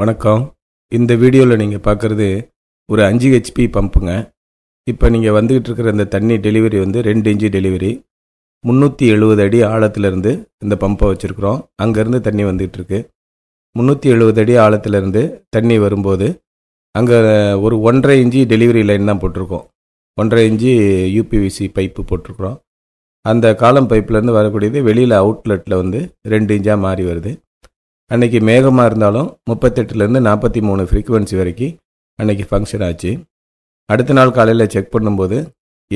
வணக்கம் இந்த வீடியோவில் நீங்கள் பார்க்குறது ஒரு அஞ்சு ஹெச்பி பம்புங்க இப்போ நீங்கள் வந்துக்கிட்டு இருக்கிற இந்த தண்ணி டெலிவரி வந்து ரெண்டு இன்ச்சு டெலிவரி முந்நூற்றி எழுபது அடி ஆழத்துலேருந்து இந்த பம்பை வச்சுருக்குறோம் அங்கேருந்து தண்ணி வந்துக்கிட்டு இருக்கு முந்நூற்றி எழுபது அடி ஆழத்துலேருந்து தண்ணி வரும்போது அங்கே ஒரு ஒன்றரை இன்ச்சு டெலிவரி லைன் தான் போட்டிருக்கோம் ஒன்றரை இன்ச்சு யூபிவிசி பைப்பு போட்டிருக்குறோம் அந்த காலம் பைப்லேருந்து வரக்கூடியது வெளியில் அவுட்லெட்டில் வந்து ரெண்டு இன்ச்சாக மாறி வருது அன்றைக்கி மேகமாக இருந்தாலும் முப்பத்தெட்டுலேருந்து நாற்பத்தி மூணு ஃப்ரீக்குவென்சி வரைக்கும் அன்னைக்கு ஃபங்க்ஷன் ஆச்சு அடுத்த நாள் காலையில் செக் பண்ணும்போது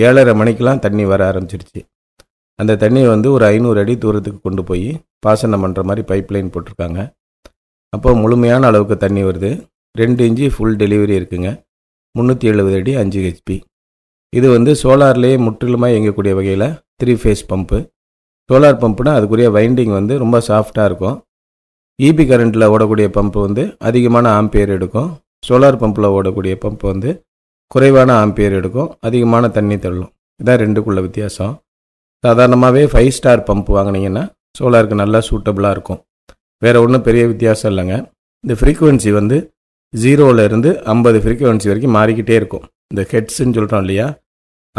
ஏழரை மணிக்கெலாம் தண்ணி வர ஆரம்பிச்சிருச்சு அந்த தண்ணியை வந்து ஒரு ஐநூறு அடி தூரத்துக்கு கொண்டு போய் பாசனம் பண்ணுற மாதிரி பைப் லைன் போட்டிருக்காங்க அப்போ முழுமையான அளவுக்கு தண்ணி வருது ரெண்டு இன்ச்சு ஃபுல் டெலிவரி இருக்குங்க முந்நூற்றி எழுபது அடி அஞ்சு ஹெச்பி இது வந்து சோலார்லேயே முற்றிலுமாக இயங்கக்கூடிய வகையில் த்ரீ ஃபேஸ் பம்பு சோலார் பம்புனால் அதுக்குரிய வைண்டிங் வந்து ரொம்ப சாஃப்டாக இருக்கும் ஈபி e கரண்ட்டில் ஓடக்கூடிய பம்ப் வந்து அதிகமான ஆம்பியர் எடுக்கும் சோலார் பம்பில் ஓடக்கூடிய பம்ப் வந்து குறைவான ஆம்பியர் எடுக்கும் அதிகமான தண்ணி தள்ளும் இதான் ரெண்டுக்குள்ள வித்தியாசம் சாதாரணமாகவே ஃபைவ் ஸ்டார் பம்ப் வாங்கினீங்கன்னா சோலாருக்கு நல்லா சூட்டபுளாக இருக்கும் வேறு ஒன்றும் பெரிய வித்தியாசம் இல்லைங்க இந்த ஃப்ரீக்குவென்சி வந்து ஜீரோவிலேருந்து ஐம்பது ஃப்ரீக்குவென்சி வரைக்கும் மாறிக்கிட்டே இருக்கும் இந்த ஹெட்ஸுன்னு சொல்கிறோம் இல்லையா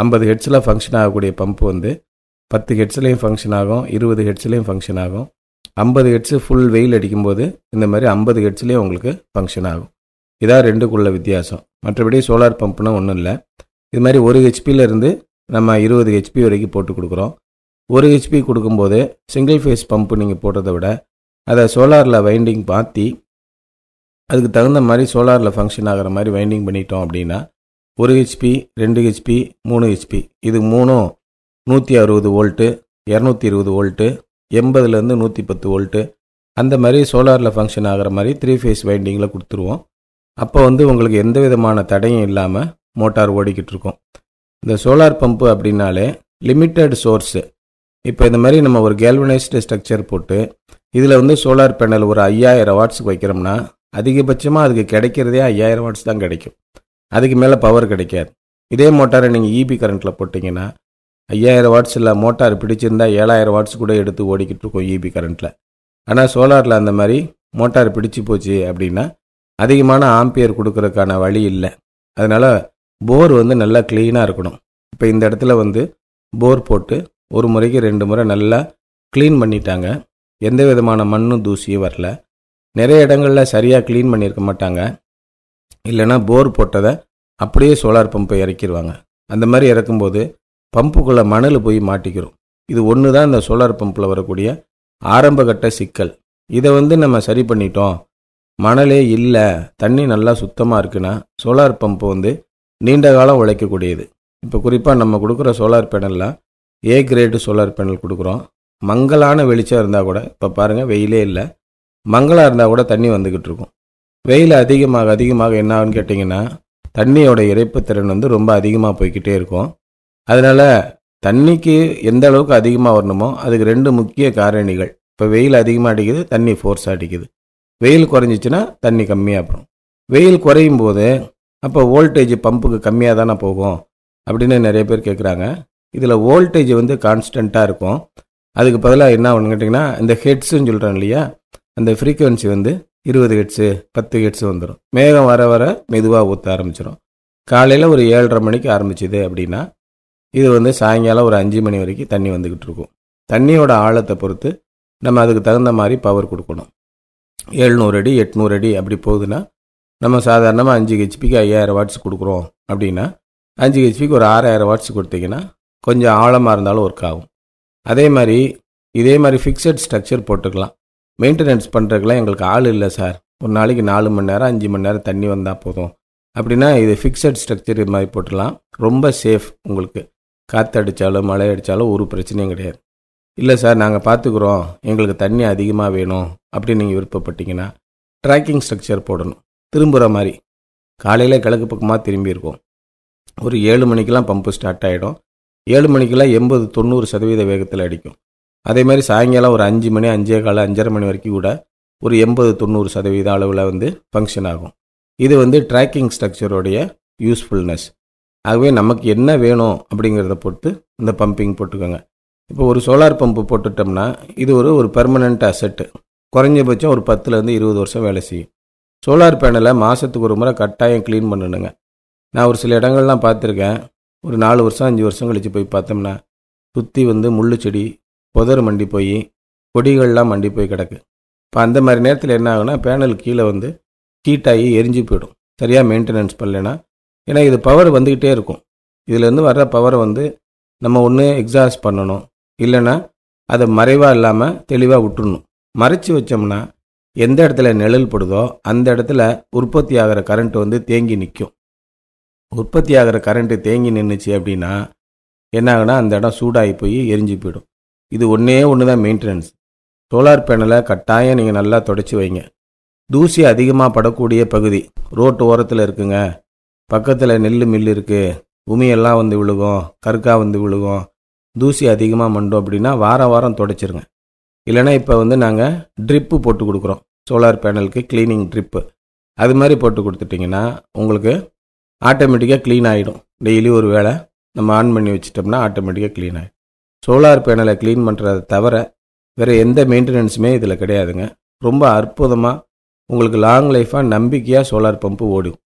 ஐம்பது ஹெட்ஸில் ஃபங்க்ஷன் ஆகக்கூடிய பம்ப் வந்து பத்து ஹெட்ஸ்லேயும் ஃபங்க்ஷன் ஆகும் இருபது ஹெட்ஸ்லேயும் ஃபங்க்ஷன் ஆகும் ஐம்பது ஹெட்ஸு ஃபுல் வெயில் அடிக்கும்போது இந்த மாதிரி ஐம்பது ஹெட்ஸ்லேயே உங்களுக்கு ஃபங்க்ஷன் ஆகும் இதான் ரெண்டுக்குள்ள வித்தியாசம் மற்றபடி சோலார் பம்ப்னா ஒன்றும் இல்லை இது மாதிரி ஒரு ஹெச்பியிலேருந்து நம்ம இருபது ஹெச்பி வரைக்கும் போட்டு கொடுக்குறோம் ஒரு ஹெச்பி கொடுக்கும்போது சிங்கிள் ஃபேஸ் பம்ப் நீங்கள் போட்டதை விட அதை சோலாரில் வைண்டிங் மாற்றி அதுக்கு தகுந்த மாதிரி சோலாரில் ஃபங்க்ஷன் ஆகிற மாதிரி வைண்டிங் பண்ணிட்டோம் அப்படின்னா ஒரு ஹெச்பி ரெண்டு ஹெச்பி மூணு ஹெச்பி இது மூணும் நூற்றி அறுபது வோல்ட்டு இரநூத்தி இருபது வோல்ட்டு எண்பதுலேருந்து நூற்றி பத்து வோல்ட்டு அந்த மாதிரி சோலாரில் ஃபங்க்ஷன் ஆகிற மாதிரி த்ரீ ஃபேஸ் வைண்டிங்கில் கொடுத்துருவோம் அப்போ வந்து உங்களுக்கு எந்த விதமான தடையும் இல்லாமல் மோட்டார் ஓடிக்கிட்டு இருக்கும் இந்த சோலார் பம்பு அப்படின்னாலே லிமிட்டட் சோர்ஸு இப்போ இந்த மாதிரி நம்ம ஒரு கேல்வனைஸ்டு ஸ்ட்ரக்சர் போட்டு இதில் வந்து சோலார் பேனல் ஒரு ஐயாயிரம் வாட்ஸுக்கு வைக்கிறோம்னா அதிகபட்சமாக அதுக்கு கிடைக்கிறதே ஐயாயிரம் வாட்ஸ் தான் கிடைக்கும் அதுக்கு மேலே பவர் கிடைக்காது இதே மோட்டாரை நீங்கள் இபி e கரண்ட்டில் போட்டிங்கன்னா ஐயாயிரம் வாட்ஸில் மோட்டார் பிடிச்சிருந்தா ஏழாயிரம் வாட்ஸ் கூட எடுத்து ஓடிக்கிட்டு இருக்கும் ஈபி e கரண்ட்டில் ஆனால் சோலாரில் அந்த மாதிரி மோட்டார் பிடிச்சி போச்சு அப்படின்னா அதிகமான ஆம்பியர் கொடுக்கறதுக்கான வழி இல்லை அதனால் போர் வந்து நல்லா க்ளீனாக இருக்கணும் இப்போ இந்த இடத்துல வந்து போர் போட்டு ஒரு முறைக்கு ரெண்டு முறை நல்லா க்ளீன் பண்ணிட்டாங்க எந்த விதமான மண்ணும் தூசியும் வரல நிறைய இடங்களில் சரியாக க்ளீன் பண்ணியிருக்க மாட்டாங்க இல்லைன்னா போர் போட்டதை அப்படியே சோலார் பம்பை இறக்கிடுவாங்க அந்த மாதிரி இறக்கும்போது பம்புக்குள்ளே மணல் போய் மாட்டிக்கிறோம் இது ஒன்று தான் இந்த சோலார் பம்பில் வரக்கூடிய ஆரம்பகட்ட சிக்கல் இதை வந்து நம்ம சரி பண்ணிட்டோம் மணலே இல்லை தண்ணி நல்லா சுத்தமாக இருக்குன்னா சோலார் பம்பு வந்து நீண்ட காலம் உழைக்கக்கூடியது இப்போ குறிப்பாக நம்ம கொடுக்குற சோலார் பேனலில் ஏ கிரேடு சோலார் பேனல் கொடுக்குறோம் மங்கலான வெளிச்சம் இருந்தால் கூட இப்போ பாருங்கள் வெயிலே இல்லை மங்களாக இருந்தால் கூட தண்ணி வந்துக்கிட்டு இருக்கும் வெயில் அதிகமாக அதிகமாக என்ன ஆகுன்னு கேட்டிங்கன்னா தண்ணியோட இறைப்பு திறன் வந்து ரொம்ப அதிகமாக போய்கிட்டே இருக்கும் அதனால் தண்ணிக்கு எந்த அளவுக்கு அதிகமாக வரணுமோ அதுக்கு ரெண்டு முக்கிய காரணிகள் இப்போ வெயில் அதிகமாக அடிக்குது தண்ணி ஃபோர்ஸ் அடிக்குது வெயில் குறைஞ்சிச்சின்னா தண்ணி கம்மியாக போகும் வெயில் குறையும் போது அப்போ வோல்டேஜ் பம்புக்கு கம்மியாக தானே போகும் அப்படின்னு நிறைய பேர் கேட்குறாங்க இதில் வோல்டேஜ் வந்து கான்ஸ்டண்ட்டாக இருக்கும் அதுக்கு பதிலாக என்ன ஒன்று கேட்டிங்கன்னா இந்த ஹெட்ஸுன்னு சொல்கிறேன் இல்லையா அந்த ஃப்ரீக்குவென்சி வந்து இருபது ஹெட்ஸு பத்து ஹெட்ஸு வந்துடும் மேகம் வர வர மெதுவாக ஊற்ற ஆரம்பிச்சிடும் காலையில் ஒரு ஏழரை மணிக்கு ஆரம்பிச்சுது அப்படின்னா இது வந்து சாயங்காலம் ஒரு அஞ்சு மணி வரைக்கும் தண்ணி வந்துக்கிட்டு இருக்கும் தண்ணியோட ஆழத்தை பொறுத்து நம்ம அதுக்கு தகுந்த மாதிரி பவர் கொடுக்கணும் எழுநூறு அடி எட்நூறு அடி அப்படி போகுதுன்னா நம்ம சாதாரணமாக அஞ்சு ஹெச்பிக்கு ஐயாயிரம் வாட்ஸ் கொடுக்குறோம் அப்படின்னா அஞ்சு ஹெச்பிக்கு ஒரு ஆறாயிரம் வாட்ஸ் கொடுத்தீங்கன்னா கொஞ்சம் ஆழமாக இருந்தாலும் ஒர்க் ஆகும் அதே மாதிரி இதே மாதிரி ஃபிக்ஸட் ஸ்ட்ரக்சர் போட்டுக்கலாம் மெயின்டெனன்ஸ் பண்ணுறதுக்குலாம் எங்களுக்கு ஆள் இல்லை சார் ஒரு நாளைக்கு நாலு மணி நேரம் அஞ்சு மணி நேரம் தண்ணி வந்தால் போதும் அப்படின்னா இது ஃபிக்ஸட் ஸ்ட்ரக்சர் இது மாதிரி போட்டுடலாம் ரொம்ப சேஃப் உங்களுக்கு காற்றடித்தாலும் மழை அடித்தாலும் ஒரு பிரச்சனையும் கிடையாது இல்லை சார் நாங்கள் பார்த்துக்குறோம் எங்களுக்கு தண்ணி அதிகமாக வேணும் அப்படின்னு நீங்கள் விருப்பப்பட்டீங்கன்னா ட்ராக்கிங் ஸ்ட்ரக்சர் போடணும் திரும்புகிற மாதிரி காலையில் கிழக்கு பக்கமாக திரும்பியிருக்கோம் ஒரு ஏழு மணிக்கெலாம் பம்பு ஸ்டார்ட் ஆகிடும் ஏழு மணிக்கெல்லாம் எண்பது தொண்ணூறு சதவீத வேகத்தில் அடிக்கும் அதேமாதிரி சாயங்காலம் ஒரு அஞ்சு மணி அஞ்சே காலம் அஞ்சரை மணி வரைக்கும் கூட ஒரு எண்பது தொண்ணூறு சதவீத அளவில் வந்து ஃபங்க்ஷன் ஆகும் இது வந்து ட்ராக்கிங் ஸ்ட்ரக்சருடைய யூஸ்ஃபுல்னஸ் ஆகவே நமக்கு என்ன வேணும் அப்படிங்கிறத பொறுத்து இந்த பம்பிங் போட்டுக்கோங்க இப்போ ஒரு சோலார் பம்பு போட்டுட்டோம்னா இது ஒரு ஒரு பெர்மனண்ட் அசெட்டு குறைஞ்சபட்சம் ஒரு பத்துலேருந்து இருபது வருஷம் வேலை செய்யும் சோலார் பேனலை மாதத்துக்கு ஒரு முறை கட்டாயம் க்ளீன் பண்ணணுங்க நான் ஒரு சில இடங்கள்லாம் பார்த்துருக்கேன் ஒரு நாலு வருஷம் அஞ்சு வருஷம் கழித்து போய் பார்த்தோம்னா சுற்றி வந்து முள்ளு செடி புதர் மண்டி போய் கொடிகள்லாம் மண்டி போய் கிடக்கு இப்போ அந்த மாதிரி நேரத்தில் என்ன ஆகுனா பேனல் கீழே வந்து ஹீட்டாகி எரிஞ்சு போயிடும் சரியாக மெயின்டெனன்ஸ் பண்ணலைன்னா ஏன்னா இது பவர் வந்துக்கிட்டே இருக்கும் இதுலேருந்து வர்ற பவரை வந்து நம்ம ஒன்று எக்ஸாஸ்ட் பண்ணணும் இல்லைன்னா அதை மறைவாக இல்லாமல் தெளிவாக விட்டுறணும் மறைச்சி வச்சோம்னா எந்த இடத்துல நிழல் படுதோ அந்த இடத்துல உற்பத்தி ஆகிற கரண்ட் வந்து தேங்கி நிற்கும் உற்பத்தி ஆகிற கரண்ட்டு தேங்கி நின்றுச்சு அப்படின்னா என்ன ஆகுனா அந்த இடம் சூடாகி போய் எரிஞ்சு போயிடும் இது ஒன்றே ஒன்று தான் மெயின்டெனன்ஸ் சோலார் பேனலை கட்டாயம் நீங்கள் நல்லா தொடச்சி வைங்க தூசி அதிகமாக படக்கூடிய பகுதி ரோட்டு ஓரத்தில் இருக்குங்க பக்கத்தில் நெல் மில் இருக்குது உமியெல்லாம் வந்து விழுகும் கற்கா வந்து விழுகும் தூசி அதிகமாக மண்டும் அப்படின்னா வாரம் வாரம் தொடச்சிருங்க இல்லைனா இப்போ வந்து நாங்கள் ட்ரிப்பு போட்டு கொடுக்குறோம் சோலார் பேனலுக்கு க்ளீனிங் ட்ரிப்பு அது மாதிரி போட்டு கொடுத்துட்டிங்கன்னா உங்களுக்கு ஆட்டோமேட்டிக்காக க்ளீன் ஆகிடும் டெய்லி ஒரு வேளை நம்ம ஆன் பண்ணி வச்சிட்டோம்னா ஆட்டோமேட்டிக்காக க்ளீன் ஆகிடும் சோலார் பேனலை க்ளீன் பண்ணுறதை தவிர வேறு எந்த மெயின்டெனன்ஸுமே இதில் கிடையாதுங்க ரொம்ப அற்புதமாக உங்களுக்கு லாங் லைஃபாக நம்பிக்கையாக சோலார் பம்பு ஓடும்